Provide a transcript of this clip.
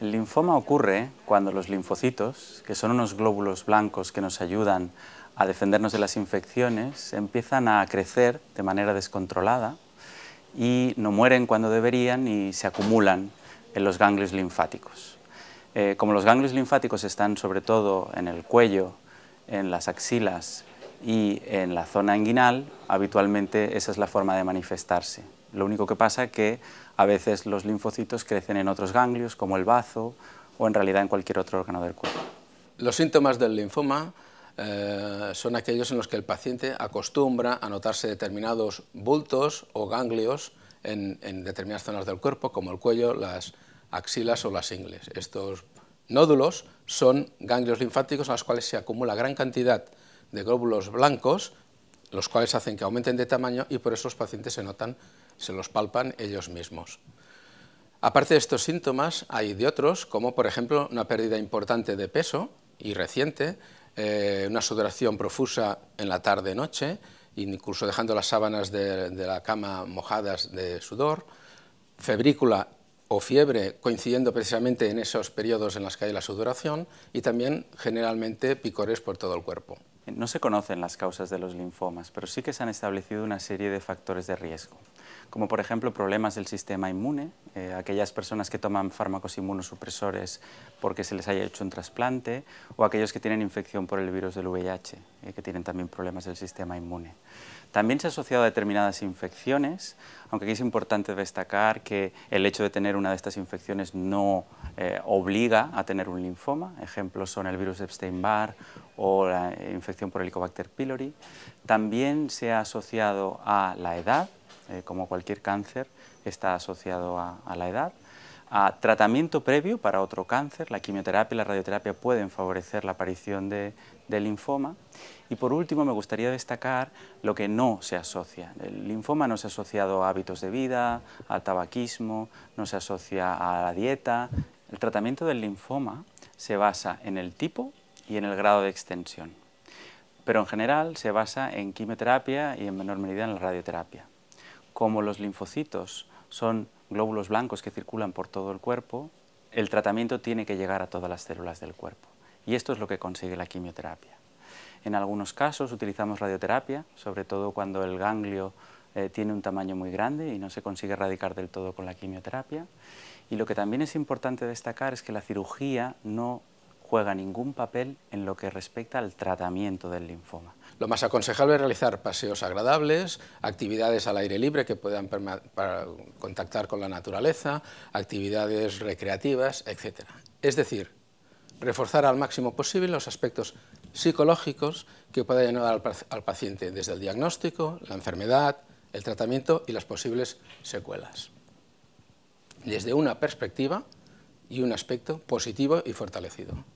El linfoma ocurre cuando los linfocitos, que son unos glóbulos blancos que nos ayudan a defendernos de las infecciones, empiezan a crecer de manera descontrolada y no mueren cuando deberían y se acumulan en los ganglios linfáticos. Eh, como los ganglios linfáticos están sobre todo en el cuello, en las axilas y en la zona inguinal, habitualmente esa es la forma de manifestarse. Lo único que pasa es que a veces los linfocitos crecen en otros ganglios, como el bazo, o en realidad en cualquier otro órgano del cuerpo. Los síntomas del linfoma eh, son aquellos en los que el paciente acostumbra a notarse determinados bultos o ganglios en, en determinadas zonas del cuerpo, como el cuello, las axilas o las ingles. Estos nódulos son ganglios linfáticos en los cuales se acumula gran cantidad de glóbulos blancos los cuales hacen que aumenten de tamaño y por eso los pacientes se notan, se los palpan ellos mismos. Aparte de estos síntomas, hay de otros, como por ejemplo una pérdida importante de peso y reciente, eh, una sudoración profusa en la tarde-noche, incluso dejando las sábanas de, de la cama mojadas de sudor, febrícula o fiebre coincidiendo precisamente en esos periodos en los que hay la sudoración y también generalmente picores por todo el cuerpo. No se conocen las causas de los linfomas, pero sí que se han establecido una serie de factores de riesgo como por ejemplo problemas del sistema inmune, eh, aquellas personas que toman fármacos inmunosupresores porque se les haya hecho un trasplante, o aquellos que tienen infección por el virus del VIH, eh, que tienen también problemas del sistema inmune. También se ha asociado a determinadas infecciones, aunque aquí es importante destacar que el hecho de tener una de estas infecciones no eh, obliga a tener un linfoma. Ejemplos son el virus Epstein-Barr o la infección por Helicobacter pylori. También se ha asociado a la edad, eh, como cualquier cáncer, está asociado a, la edad. A tratamiento previo para otro cáncer, la quimioterapia y la radioterapia pueden favorecer la aparición del linfoma. Y por último, me gustaría destacar lo que no se asocia. El linfoma no se ha asociado a hábitos de vida, al tabaquismo, no se asocia a la dieta. El tratamiento del linfoma se basa en el tipo y en el grado de extensión, pero en general se basa en quimioterapia y en menor medida en la radioterapia como los linfocitos son glóbulos blancos que circulan por todo el cuerpo, el tratamiento tiene que llegar a todas las células del cuerpo. Y esto es lo que consigue la quimioterapia. En algunos casos utilizamos radioterapia, sobre todo cuando el ganglio eh, tiene un tamaño muy grande y no se consigue erradicar del todo con la quimioterapia. Y lo que también es importante destacar es que la cirugía no juega ningún papel en lo que respecta al tratamiento del linfoma. Lo más aconsejable es realizar paseos agradables, actividades al aire libre que puedan contactar con la naturaleza, actividades recreativas, etc. Es decir, reforzar al máximo posible los aspectos psicológicos que puedan ayudar al paciente desde el diagnóstico, la enfermedad, el tratamiento y las posibles secuelas. Desde una perspectiva y un aspecto positivo y fortalecido.